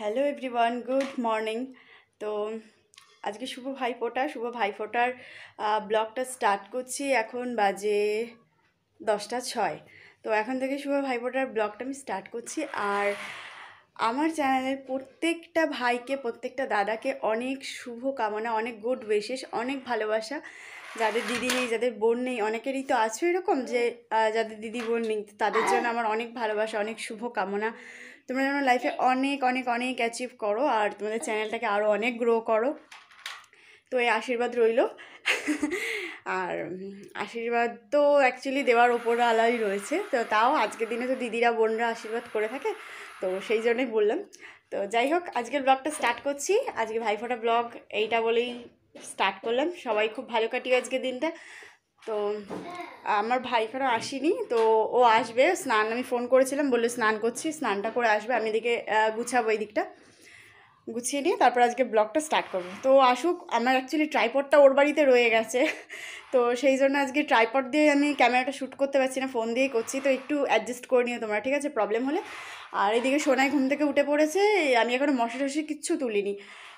hello everyone good morning তো আজকে শুভ ভাইফোঁটা শুভ ভাইফোঁটার ব্লগটা স্টার্ট করছি এখন বাজে দশটা ছয় তো এখন থেকে শুভ ভাইফোঁটার ব্লগটা আমি স্টার্ট করছি আর আমার চ্যানেলের প্রত্যেকটা ভাইকে প্রত্যেকটা দাদাকে অনেক শুভ কামনা অনেক গুড উইশেস অনেক ভালোবাসা যাদের দিদি নেই যাদের বোন নেই অনেকেরই তো আছে এরকম যে যাদের দিদি বোন নেই তাদের জন্য আমার অনেক ভালোবাসা অনেক শুভ কামনা তোমরা যেন লাইফে অনেক অনেক অনেক অ্যাচিভ করো আর তোমাদের চ্যানেলটাকে আরও অনেক গ্রো করো তো এই আশীর্বাদ রইল আর আশীর্বাদ তো অ্যাকচুয়ালি দেওয়ার আলাই রয়েছে তো তাও আজকের দিনে তো দিদিরা বোনরা আশীর্বাদ করে থাকে তো সেই জন্যই বললাম তো যাই হোক আজকের ব্লগটা স্টার্ট করছি আজকে ভাইফোঁটা ব্লগ এইটা বলেই স্টার্ট করলাম সবাই খুব ভালো কাটিয়ে আজকের দিনটা তো আমার ভাই এখানে আসেনি তো ও আসবে স্নান আমি ফোন করেছিলাম বলে স্নান করছি স্নানটা করে আসবে আমি এদিকে গুছাবো এই দিকটা গুছিয়ে নিয়ে তারপর আজকে ব্লগটা স্টার্ট করবো তো আসুক আমার অ্যাকচুয়ালি ট্রাইপডটা ওর বাড়িতে রয়ে গেছে তো সেই জন্য আজকে ট্রাইপড দিয়ে আমি ক্যামেরাটা শ্যুট করতে পারছি না ফোন দিয়েই করছি তো একটু অ্যাডজাস্ট করে নিও তোমরা ঠিক আছে প্রবলেম হলে আর এদিকে সোনাই ঘুম থেকে উঠে পড়েছে আমি এখনও মশা টসি কিচ্ছু তুলিনি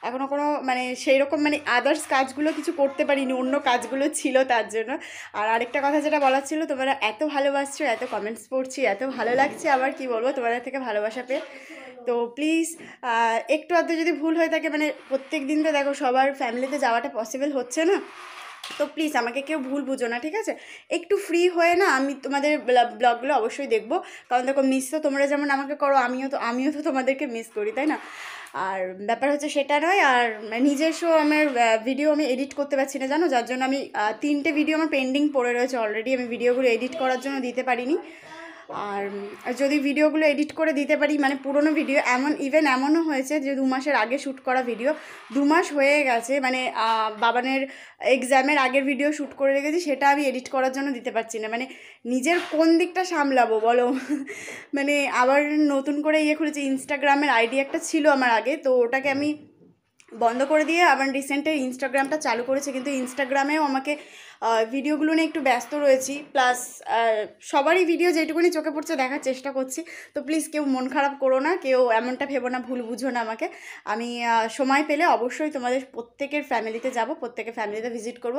এখনও কোনো মানে সেই রকম মানে আদার্স কাজগুলো কিছু করতে পারিনি অন্য কাজগুলো ছিল তার জন্য আর আরেকটা কথা যেটা বলার ছিল তোমরা এত ভালোবাসছো এত কমেন্টস পড়ছি এত ভালো লাগছে আবার কি বলবো তোমাদের থেকে ভালোবাসা পেয়ে তো প্লিজ একটু আধটু যদি ভুল হয়ে থাকে মানে প্রত্যেক দিন তো দেখো সবার ফ্যামিলিতে যাওয়াটা পসিবল হচ্ছে না তো প্লিজ আমাকে কেউ ভুল বুঝো না ঠিক আছে একটু ফ্রি হয়ে না আমি তোমাদের ব্লগগুলো অবশ্যই দেখবো কারণ দেখো মিস তো তোমরা যেমন আমাকে করো আমিও তো আমিও তো তোমাদেরকে মিস করি তাই না আর ব্যাপার হচ্ছে সেটা নয় আর নিজের শো আমার ভিডিও আমি এডিট করতে পারছি না জানো যার জন্য আমি তিনটে ভিডিও আমার পেন্ডিং পড়ে রয়েছে অলরেডি আমি ভিডিওগুলো এডিট করার জন্য দিতে পারিনি আর যদি ভিডিওগুলো এডিট করে দিতে পারি মানে পুরনো ভিডিও এমন ইভেন এমনও হয়েছে যে দু মাসের আগে শ্যুট করা ভিডিও দু মাস হয়ে গেছে মানে বাবানের এক্সামের আগের ভিডিও শ্যুট করে রেখেছি সেটা আমি এডিট করার জন্য দিতে পারছি না মানে নিজের কোন দিকটা সামলাবো বলো মানে আবার নতুন করে ইয়ে খুলেছি ইনস্টাগ্রামের আইডি একটা ছিল আমার আগে তো ওটাকে আমি বন্ধ করে দিয়ে আবার রিসেন্টে ইনস্টাগ্রামটা চালু করেছে কিন্তু ইনস্টাগ্রামেও আমাকে ভিডিওগুলো নিয়ে একটু ব্যস্ত রয়েছি প্লাস সবারই ভিডিও যেটুকুনি চোখে পড়ছে দেখার চেষ্টা করছি তো প্লিজ কেউ মন খারাপ করো না কেউ এমনটা ভেবো না ভুল বুঝো না আমাকে আমি সময় পেলে অবশ্যই তোমাদের প্রত্যেকের ফ্যামিলিতে যাব প্রত্যেকের ফ্যামিলিতে ভিজিট করব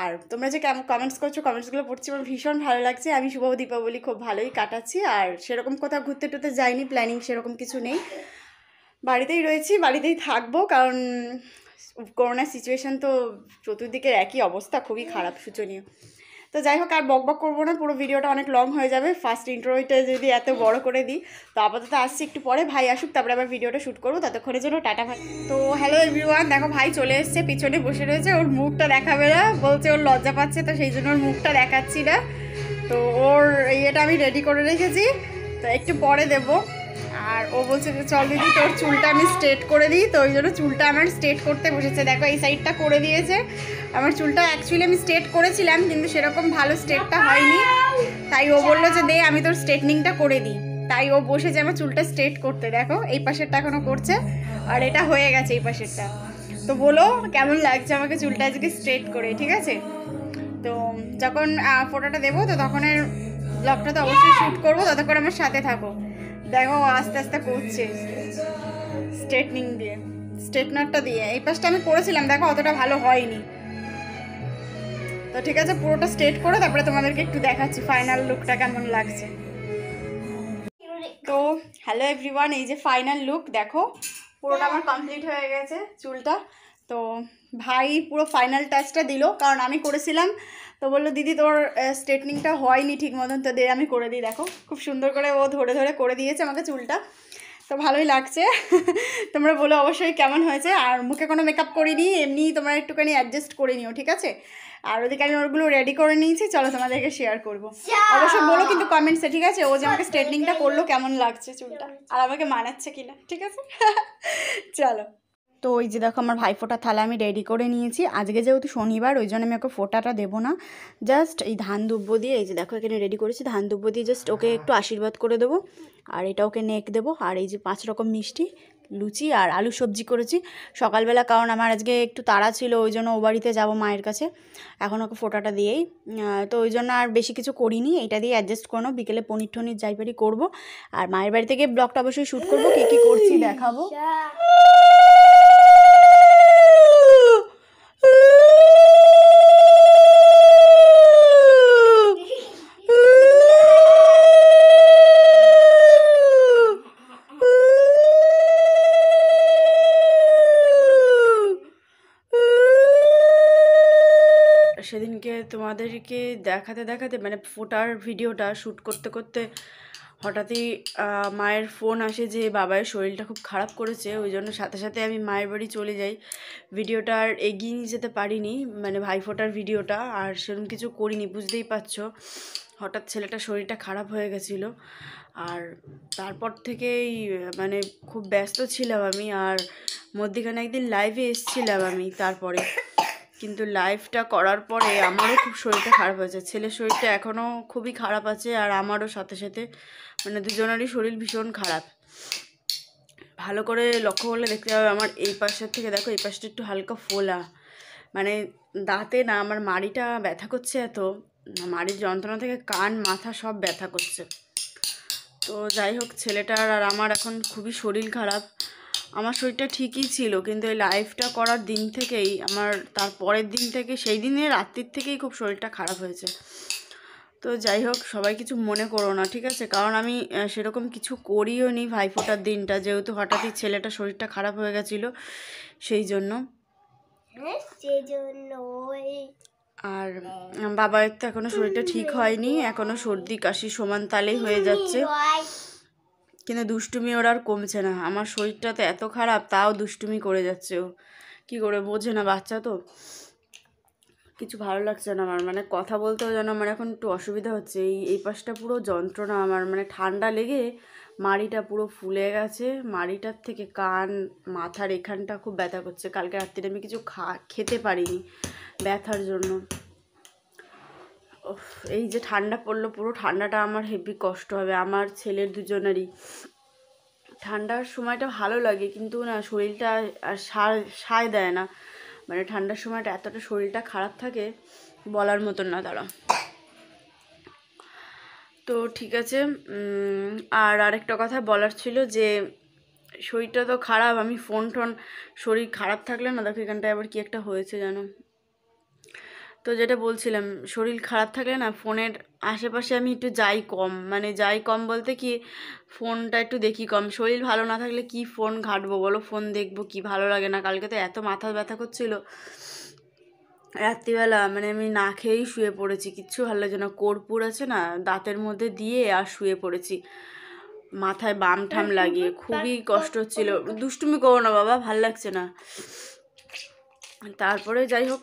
আর তোমরা যে কেমন কমেন্টস করছো কমেন্টসগুলো পড়ছি আমার ভীষণ ভালো লাগছে আমি শুভ দীপাবলি খুব ভালোই কাটাচ্ছি আর সেরকম কোথাও ঘুরতে টুতে যাইনি প্ল্যানিং সেরকম কিছু নেই বাড়িতেই রয়েছি বাড়িতেই থাকবো কারণ করোনা সিচুয়েশান তো চতুর্দিকের একই অবস্থা খুবই খারাপ শোচনীয় তো যাই হোক আর বক বক করবো না পুরো ভিডিওটা অনেক লং হয়ে যাবে ফার্স্ট ইন্টারভিউটা যদি এত বড় করে দিই তো আপাতত আসছি একটু পরে ভাই আসুক তারপরে আবার ভিডিওটা শ্যুট করবো ততক্ষণের জন্য টাটা ভাই তো হ্যালো এভরিওয়ান দেখো ভাই চলে এসছে পিছনে বসে রয়েছে ওর মুখটা দেখাবে না বলছে ওর লজ্জা পাচ্ছে তো সেই জন্য ওর মুখটা দেখাচ্ছি না তো ওর ইয়েটা আমি রেডি করে রেখেছি তো একটু পরে দেবো আর ও বলছে যে চল দিদি তোর চুলটা আমি স্ট্রেট করে দিই তো ওই জন্য চুলটা আমার স্ট্রেট করতে বসেছে দেখো এই সাইডটা করে দিয়েছে আমার চুলটা অ্যাকচুয়ালি আমি স্ট্রেট করেছিলাম কিন্তু সেরকম ভালো স্ট্রেটটা হয়নি তাই ও বললো যে দে আমি তোর স্ট্রেটনিংটা করে দিই তাই ও বসেছে আমার চুলটা স্ট্রেট করতে দেখো এই পাশেরটা এখনও করছে আর এটা হয়ে গেছে এই পাশেরটা তো বলো কেমন লাগছে আমাকে চুলটা আজকে স্ট্রেট করে ঠিক আছে তো যখন ফোটোটা দেবো তো তখন ব্লগটা তো অবশ্যই শ্যুট করবো ততক্ষণ আমার সাথে থাকো দেখো আস্তে আস্তে করছে স্ট্রেটনিং দিয়ে স্ট্রেটনারটা দিয়ে এই পাশটা আমি করেছিলাম দেখো অতটা ভালো হয়নি তো ঠিক আছে পুরোটা স্ট্রেট করে তারপরে তোমাদেরকে একটু দেখাচ্ছি ফাইনাল লুকটা কেমন লাগছে তো হ্যালো এভরিওয়ান এই যে ফাইনাল লুক দেখো পুরোটা আমার কমপ্লিট হয়ে গেছে চুলটা তো ভাই পুরো ফাইনাল টাচটা দিল কারণ আমি করেছিলাম তো বললো দিদি তোর স্ট্রেটনিংটা হয়নি ঠিক মতন তো দে আমি করে দিই দেখো খুব সুন্দর করে ও ধরে ধরে করে দিয়েছে আমাকে চুলটা তো ভালোই লাগছে তোমরা বলো অবশ্যই কেমন হয়েছে আর মুখে কোনো মেকআপ করিনি এমনি তোমরা একটুখানি অ্যাডজাস্ট করে নিও ঠিক আছে আর ওদিকে আমি ওরগুলো রেডি করে নিয়েছি চলো তোমাদেরকে শেয়ার করবো অবশ্যই বলো কিন্তু কমেন্টসে ঠিক আছে ও যে আমাকে স্ট্রেটনিংটা করলো কেমন লাগছে চুলটা আর আমাকে মানাচ্ছে কিনা ঠিক আছে চলো তো ওই যে দেখো আমার ভাইফোঁটা থালা আমি রেডি করে নিয়েছি আজকে যেহেতু শনিবার ওই জন্য আমি ওকে ফোঁটাটা দেবো না জাস্ট এই ধান দুব্য দিয়ে এই যে দেখো এখানে রেডি করেছি ধান দুব্য দিয়ে জাস্ট ওকে একটু আশীর্বাদ করে দেবো আর এটা ওকে নেক দেবো আর এই যে পাঁচ রকম মিষ্টি লুচি আর আলু সবজি করেছি সকালবেলা কারণ আমার আজকে একটু তাড়া ছিল ওই জন্য ও বাড়িতে যাবো মায়ের কাছে এখন ওকে ফোটাটা দিয়েই তো ওই জন্য আর বেশি কিছু করিনি এটা দিয়ে অ্যাডজাস্ট করো বিকেলে পনির টনির যাই পারি করবো আর মায়ের বাড়ি থেকে ব্লগটা অবশ্যই শ্যুট করবো কী কী করছি দেখাবো তোমাদেরকে দেখাতে দেখাতে মানে ফোটার ভিডিওটা শ্যুট করতে করতে হঠাৎই মায়ের ফোন আসে যে বাবার শরীরটা খুব খারাপ করেছে ওই জন্য সাথে সাথে আমি মায়ের বাড়ি চলে যাই ভিডিওটা আর এগিয়ে নিয়ে যেতে পারিনি মানে ফোটার ভিডিওটা আর সেরকম কিছু করিনি বুঝতেই পারছো হঠাৎ ছেলেটা শরীরটা খারাপ হয়ে গেছিলো আর তারপর থেকেই মানে খুব ব্যস্ত ছিলাম আমি আর মধ্যেখানে একদিন লাইভে এসছিলাম আমি তারপরে কিন্তু লাইফটা করার পরে আমারও খুব শরীরটা খারাপ আছে ছেলের শরীরটা এখনও খুবই খারাপ আছে আর আমারও সাথে সাথে মানে দুজনেরই শরীর ভীষণ খারাপ ভালো করে লক্ষ্য করলে দেখতে হবে আমার এই পাশের থেকে দেখো এই পাশটা একটু হালকা ফোলা মানে দাঁতে না আমার মাড়িটা ব্যথা করছে এত মাড়ির যন্ত্রণা থেকে কান মাথা সব ব্যথা করছে তো যাই হোক ছেলেটার আর আমার এখন খুবই শরীর খারাপ আমার শরীরটা ঠিকই ছিল কিন্তু এই লাইভটা করার দিন থেকেই আমার তার পরের দিন থেকে সেই দিনে রাত্রির থেকেই খুব শরীরটা খারাপ হয়েছে তো যাই হোক সবাই কিছু মনে করো না ঠিক আছে কারণ আমি সেরকম কিছু করিও নি ভাইফোঁটার দিনটা যেহেতু হঠাৎই ছেলেটা শরীরটা খারাপ হয়ে গেছিলো সেই জন্য আর বাবার তো এখনও শরীরটা ঠিক হয়নি এখনও সর্দি কাশি সমান তালেই হয়ে যাচ্ছে কিন্তু দুষ্টুমি ওর আর কমছে না আমার শরীরটা তো এত খারাপ তাও দুষ্টুমি করে যাচ্ছে ও কী করে বোঝে না বাচ্চা তো কিছু ভালো লাগছে না আমার মানে কথা বলতেও যেন আমার এখন একটু অসুবিধা হচ্ছে এই এই পাশটা পুরো যন্ত্রণা আমার মানে ঠান্ডা লেগে মাড়িটা পুরো ফুলে গেছে মাড়িটার থেকে কান মাথার এখানটা খুব ব্যথা করছে কালকে রাত্রিরে আমি কিছু খা খেতে পারিনি ব্যথার জন্য এই যে ঠান্ডা পড়লো পুরো ঠান্ডাটা আমার হেভি কষ্ট হবে আমার ছেলের দুজনেরই ঠান্ডার সময়টা ভালো লাগে কিন্তু না শরীরটা আর সায় দেয় না মানে ঠান্ডার সময়টা এতটা শরীরটা খারাপ থাকে বলার মতন না তারা তো ঠিক আছে আর আরেকটা কথা বলার ছিল যে শরীরটা তো খারাপ আমি ফোন টোন শরীর খারাপ থাকলে না দেখো এখানটায় আবার কি একটা হয়েছে জানো তো যেটা বলছিলাম শরীর খারাপ থাকলে না ফোনের আশেপাশে আমি একটু যাই কম মানে যাই কম বলতে কি ফোনটা একটু দেখি কম শরীর ভালো না থাকলে কি ফোন ঘাটবো বলো ফোন দেখবো কি ভালো লাগে না কালকে তো এত মাথা ব্যথা করছিল রাত্রিবেলা মানে আমি না খেয়েই শুয়ে পড়েছি কিচ্ছু ভালো লাগছে না কর্পূর আছে না দাঁতের মধ্যে দিয়ে আর শুয়ে পড়েছি মাথায় বাম ঠাম হ্যাঁ, লাগিয়ে খুবই কষ্ট হচ্ছিল দুষ্টুমি করো না বাবা ভাল লাগছে না তারপরে যাই হোক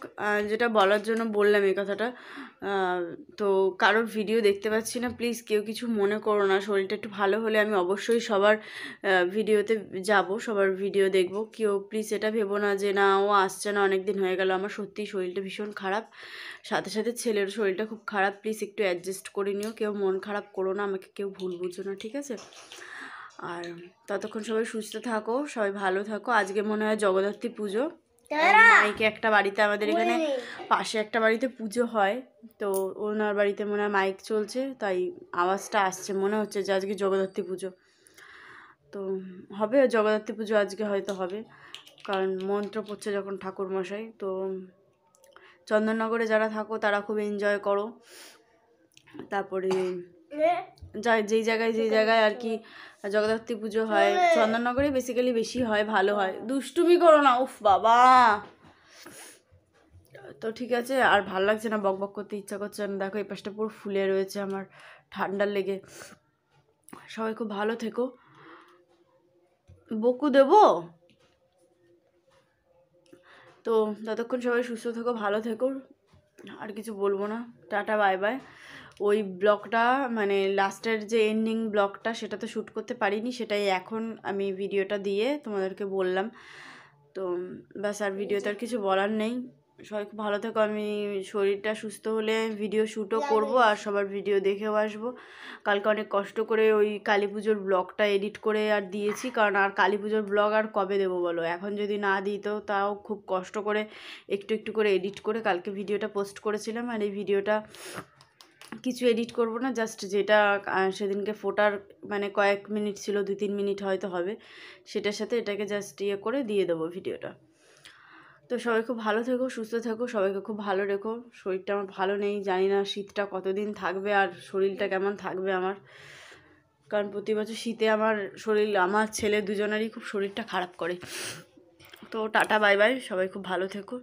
যেটা বলার জন্য বললাম এই কথাটা তো কারোর ভিডিও দেখতে পাচ্ছি না প্লিজ কেউ কিছু মনে করো না শরীরটা একটু ভালো হলে আমি অবশ্যই সবার ভিডিওতে যাব সবার ভিডিও দেখব কেউ প্লিজ এটা ভেবো না যে না ও আসছে না অনেক দিন হয়ে গেল আমার সত্যিই শরীরটা ভীষণ খারাপ সাথে সাথে ছেলের শরীরটা খুব খারাপ প্লিজ একটু অ্যাডজাস্ট করে নিও কেউ মন খারাপ করো না আমাকে কেউ ভুল বুঝো না ঠিক আছে আর ততক্ষণ সবাই সুস্থ থাকো সবাই ভালো থাকো আজকে মনে হয় জগদ্ধাত্রী পুজো মাইকে একটা বাড়িতে আমাদের এখানে পাশে একটা বাড়িতে পুজো হয় তো ওনার বাড়িতে মনে হয় মাইক চলছে তাই আওয়াজটা আসছে মনে হচ্ছে যে আজকে জগদ্ধাত্রী পুজো তো হবে জগদ্ধাত্রী পুজো আজকে হয়তো হবে কারণ মন্ত্র পড়ছে যখন ঠাকুর মশাই তো চন্দননগরে যারা থাকো তারা খুব এনজয় করো তারপরে যেই জায়গায় যেই জায়গায় আর কি জগদ্ধাত্রী পুজো হয় চন্দননগরে বেসিক্যালি বেশি হয় ভালো হয় দুষ্টুমি করো না উফ বাবা তো ঠিক আছে আর ভাল লাগছে না বক বক করতে ইচ্ছা করছে না দেখো এই পাশটা পুরো ফুলে রয়েছে আমার ঠান্ডার লেগে সবাই খুব ভালো থেকো বকু দেব তো ততক্ষণ সবাই সুস্থ থেকো ভালো থেকো আর কিছু বলবো না টাটা বাই বাই ওই ব্লগটা মানে লাস্টের যে এন্ডিং ব্লগটা সেটা তো শ্যুট করতে পারিনি সেটাই এখন আমি ভিডিওটা দিয়ে তোমাদেরকে বললাম তো ব্যাস আর ভিডিওতে আর কিছু বলার নেই সবাই খুব ভালো থাকো আমি শরীরটা সুস্থ হলে ভিডিও শ্যুটও করব আর সবার ভিডিও দেখেও আসবো কালকে অনেক কষ্ট করে ওই কালী পুজোর ব্লগটা এডিট করে আর দিয়েছি কারণ আর কালী পুজোর ব্লগ আর কবে দেবো বলো এখন যদি না দিত তাও খুব কষ্ট করে একটু একটু করে এডিট করে কালকে ভিডিওটা পোস্ট করেছিলাম আর এই ভিডিওটা কিছু এডিট করব না জাস্ট যেটা সেদিনকে ফোটার মানে কয়েক মিনিট ছিল দু তিন মিনিট হয়তো হবে সেটার সাথে এটাকে জাস্ট ইয়ে করে দিয়ে দেবো ভিডিওটা তো সবাই খুব ভালো থেকো সুস্থ থেকো সবাইকে খুব ভালো রেখো শরীরটা আমার ভালো নেই জানি না শীতটা কতদিন থাকবে আর শরীরটা কেমন থাকবে আমার কারণ প্রতি বছর শীতে আমার শরীর আমার ছেলে দুজনেরই খুব শরীরটা খারাপ করে তো টাটা বাই বাই সবাই খুব ভালো থেকো